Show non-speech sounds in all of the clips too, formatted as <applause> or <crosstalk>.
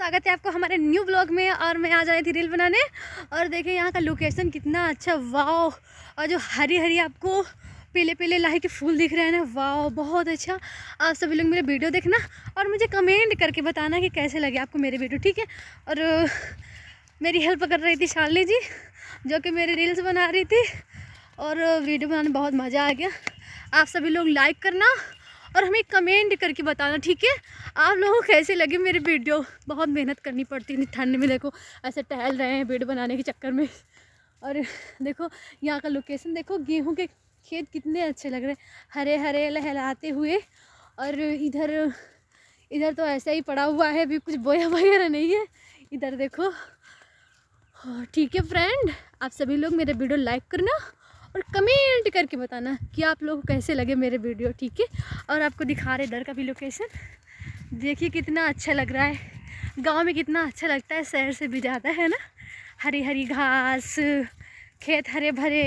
स्वागत है आपको हमारे न्यू ब्लॉग में और मैं आ जाए थी रील बनाने और देखें यहाँ का लोकेशन कितना अच्छा वाओ और जो हरी हरी आपको पीले पीले लाही के फूल दिख रहे हैं ना वाओ बहुत अच्छा आप सभी लोग मेरे वीडियो देखना और मुझे कमेंट करके बताना कि कैसे लगे आपको मेरे वीडियो ठीक है और uh, मेरी हेल्प कर रही थी शालनी जी जो कि मेरी रील्स बना रही थी और वीडियो uh, बनाने बहुत मज़ा आ गया आप सभी लोग लाइक करना और हमें कमेंट करके बताना ठीक है आप लोगों को कैसे लगे मेरी वीडियो बहुत मेहनत करनी पड़ती है ठंड में देखो ऐसे टहल रहे हैं वीडियो बनाने के चक्कर में और देखो यहाँ का लोकेशन देखो गेहूँ के खेत कितने अच्छे लग रहे हैं हरे हरे लहलाते हुए और इधर इधर तो ऐसा ही पड़ा हुआ है अभी कुछ बोया वगैरह नहीं है इधर देखो ठीक है फ्रेंड आप सभी लोग मेरे वीडियो लाइक करना और कमेंट करके बताना कि आप लोग कैसे लगे मेरे वीडियो ठीक है और आपको दिखा रहे इधर का भी लोकेशन देखिए कितना अच्छा लग रहा है गांव में कितना अच्छा लगता है शहर से भी ज़्यादा है ना हरी हरी घास खेत हरे भरे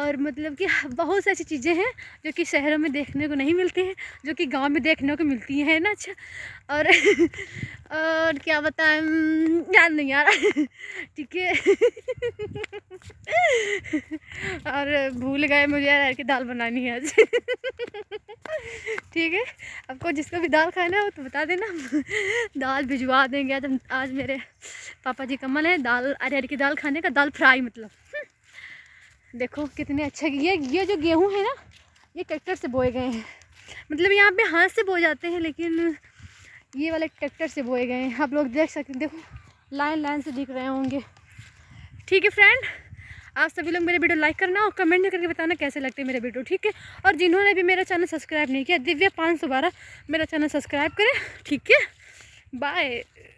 और मतलब कि बहुत सी ऐसी चीज़ें हैं जो कि शहरों में देखने को नहीं मिलती हैं जो कि गांव में देखने को मिलती हैं ना अच्छा और <laughs> और क्या बताएं याद नहीं यार <laughs> ठीक है <laughs> और भूल गए मुझे अरहर की दाल बनानी है आज ठीक है आपको जिसको भी दाल खाना है वो तो बता देना हम दाल भिजवा देंगे आज हम आज मेरे पापा जी का मन है दाल अरहर की दाल खाने का दाल फ्राई मतलब देखो कितने अच्छे ये ये जो गेहूँ है ना ये ट्रैक्टर से बोए गए हैं मतलब यहाँ पे हाथ से बोए जाते हैं लेकिन ये वाले ट्रैक्टर से बोए गए हैं आप लोग देख सकते हैं देखो लाइन लाइन से दिख रहे होंगे ठीक है फ्रेंड आप सभी लोग मेरे वीडियो लाइक करना और कमेंट करके बताना कैसे लगते हैं मेरे वीडियो ठीक है और जिन्होंने भी मेरा चैनल सब्सक्राइब नहीं किया दिव्या पाँच मेरा चैनल सब्सक्राइब करें ठीक है बाय